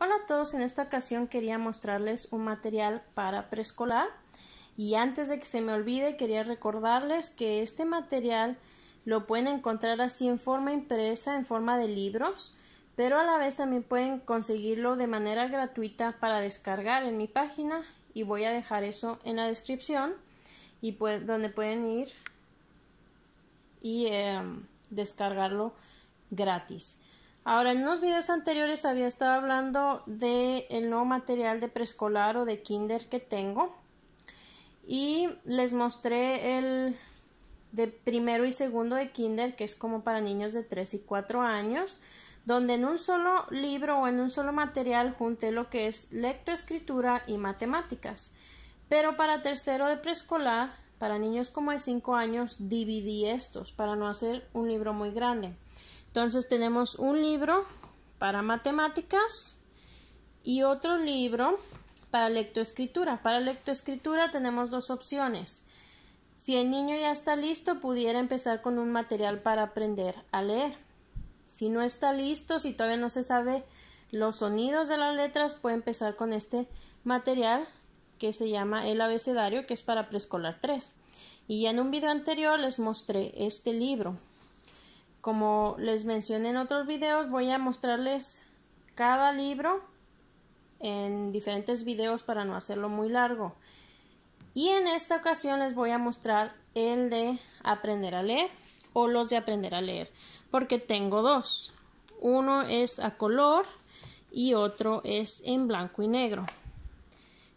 Hola a todos, en esta ocasión quería mostrarles un material para preescolar y antes de que se me olvide quería recordarles que este material lo pueden encontrar así en forma impresa, en forma de libros, pero a la vez también pueden conseguirlo de manera gratuita para descargar en mi página y voy a dejar eso en la descripción y donde pueden ir y em, descargarlo gratis. Ahora, en unos videos anteriores había estado hablando del el nuevo material de preescolar o de kinder que tengo. Y les mostré el de primero y segundo de kinder, que es como para niños de 3 y 4 años, donde en un solo libro o en un solo material junté lo que es lectoescritura y matemáticas. Pero para tercero de preescolar, para niños como de 5 años, dividí estos para no hacer un libro muy grande. Entonces tenemos un libro para matemáticas y otro libro para lectoescritura. Para lectoescritura tenemos dos opciones. Si el niño ya está listo, pudiera empezar con un material para aprender a leer. Si no está listo, si todavía no se sabe los sonidos de las letras, puede empezar con este material que se llama el abecedario, que es para preescolar 3. Y ya en un video anterior les mostré este libro como les mencioné en otros videos, voy a mostrarles cada libro en diferentes videos para no hacerlo muy largo. Y en esta ocasión les voy a mostrar el de aprender a leer o los de aprender a leer, porque tengo dos. Uno es a color y otro es en blanco y negro.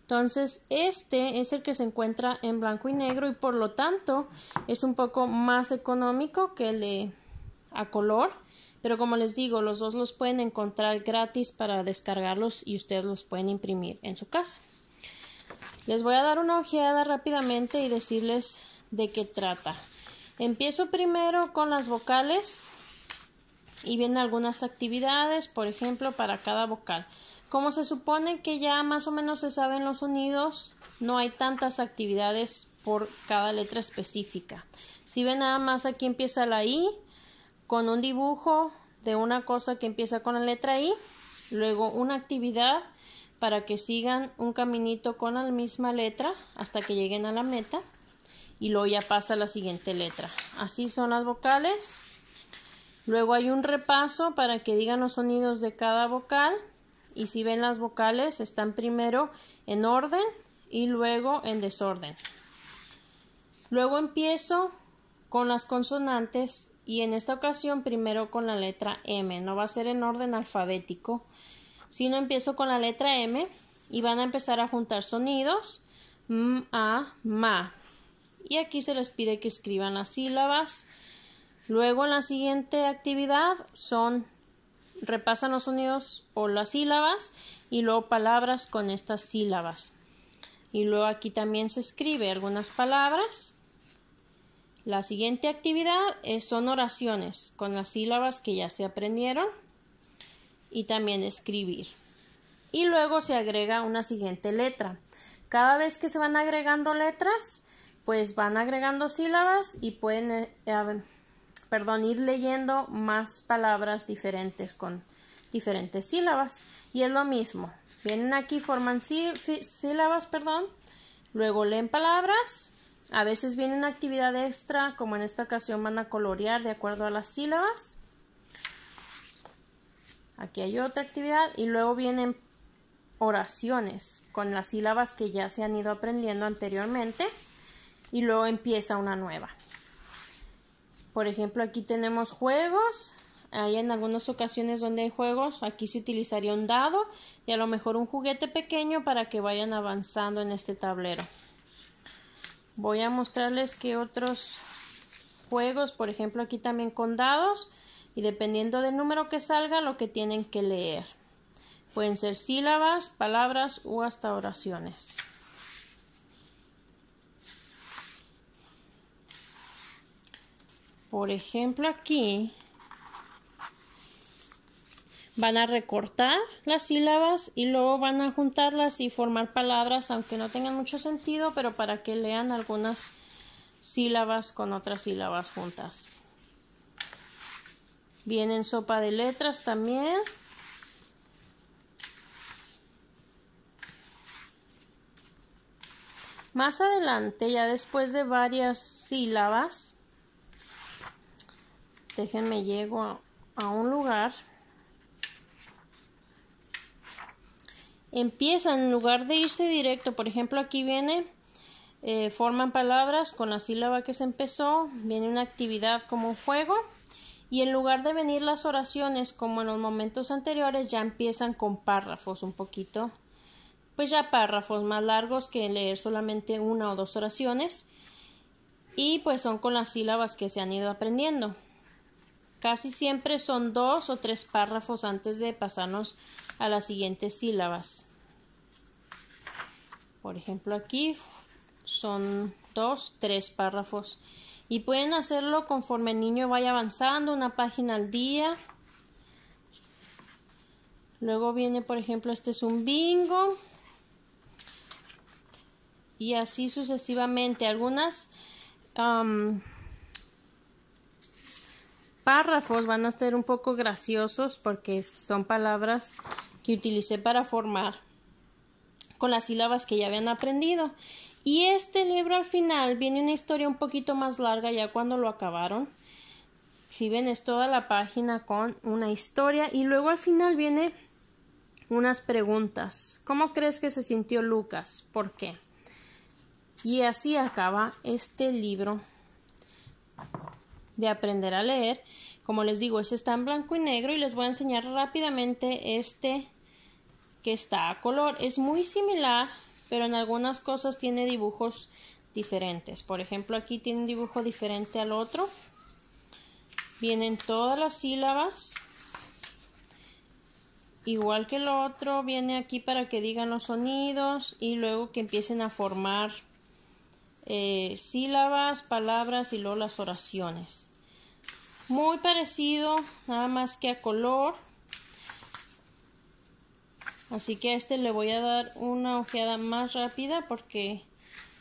Entonces, este es el que se encuentra en blanco y negro y por lo tanto es un poco más económico que el de a color. Pero como les digo, los dos los pueden encontrar gratis para descargarlos y ustedes los pueden imprimir en su casa. Les voy a dar una ojeada rápidamente y decirles de qué trata. Empiezo primero con las vocales y vienen algunas actividades, por ejemplo, para cada vocal. Como se supone que ya más o menos se saben los sonidos, no hay tantas actividades por cada letra específica. Si ven nada más aquí empieza la I, con un dibujo de una cosa que empieza con la letra I, luego una actividad para que sigan un caminito con la misma letra hasta que lleguen a la meta y luego ya pasa a la siguiente letra. Así son las vocales. Luego hay un repaso para que digan los sonidos de cada vocal y si ven las vocales están primero en orden y luego en desorden. Luego empiezo con las consonantes y en esta ocasión primero con la letra M. No va a ser en orden alfabético, sino empiezo con la letra M y van a empezar a juntar sonidos m a ma. Y aquí se les pide que escriban las sílabas. Luego en la siguiente actividad son repasan los sonidos o las sílabas y luego palabras con estas sílabas. Y luego aquí también se escribe algunas palabras. La siguiente actividad es, eh, son oraciones con las sílabas que ya se aprendieron y también escribir. Y luego se agrega una siguiente letra. Cada vez que se van agregando letras, pues van agregando sílabas y pueden eh, eh, perdón, ir leyendo más palabras diferentes con diferentes sílabas. Y es lo mismo. Vienen aquí, forman sílabas, perdón, luego leen palabras a veces viene una actividad extra, como en esta ocasión van a colorear de acuerdo a las sílabas. Aquí hay otra actividad y luego vienen oraciones con las sílabas que ya se han ido aprendiendo anteriormente y luego empieza una nueva. Por ejemplo, aquí tenemos juegos. Hay en algunas ocasiones donde hay juegos, aquí se utilizaría un dado y a lo mejor un juguete pequeño para que vayan avanzando en este tablero voy a mostrarles que otros juegos, por ejemplo aquí también con dados y dependiendo del número que salga lo que tienen que leer. Pueden ser sílabas, palabras o hasta oraciones. Por ejemplo aquí van a recortar las sílabas y luego van a juntarlas y formar palabras, aunque no tengan mucho sentido, pero para que lean algunas sílabas con otras sílabas juntas. Vienen sopa de letras también. Más adelante, ya después de varias sílabas, déjenme llego a, un lugar empiezan en lugar de irse directo. Por ejemplo, aquí viene, eh, forman palabras con la sílaba que se empezó, viene una actividad como un juego y en lugar de venir las oraciones como en los momentos anteriores ya empiezan con párrafos un poquito, pues ya párrafos más largos que leer solamente una o dos oraciones y pues son con las sílabas que se han ido aprendiendo. Casi siempre son dos o tres párrafos antes de pasarnos a las siguientes sílabas. Por ejemplo, aquí son dos, tres párrafos. Y pueden hacerlo conforme el niño vaya avanzando, una página al día. Luego viene, por ejemplo, este es un bingo. Y así sucesivamente. Algunas párrafos van a ser un poco graciosos porque son palabras que utilicé para formar con las sílabas que ya habían aprendido. Y este libro al final viene una historia un poquito más larga ya cuando lo acabaron. Si ven es toda la página con una historia y luego al final viene unas preguntas. ¿Cómo crees que se sintió Lucas? ¿Por qué? Y así acaba este libro de aprender a leer. Como les digo, ese está en blanco y negro y les voy a enseñar rápidamente este que está a color. Es muy similar, pero en algunas cosas tiene dibujos diferentes. Por ejemplo, aquí tiene un dibujo diferente al otro. Vienen todas las sílabas. Igual que el otro, viene aquí para que digan los sonidos y luego que empiecen a formar eh, sílabas, palabras y luego las oraciones muy parecido nada más que a color así que a este le voy a dar una ojeada más rápida porque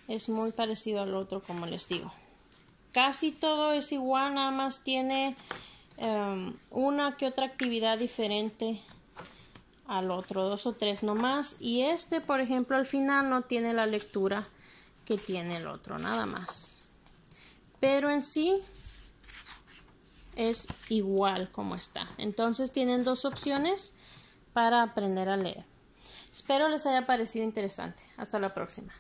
es muy parecido al otro como les digo casi todo es igual nada más tiene em, una que otra actividad diferente al otro dos o tres nomás y este por ejemplo al final no tiene la lectura que tiene el otro nada más pero en sí es igual como está. Entonces tienen dos opciones para aprender a leer. Espero les haya parecido interesante. Hasta la próxima.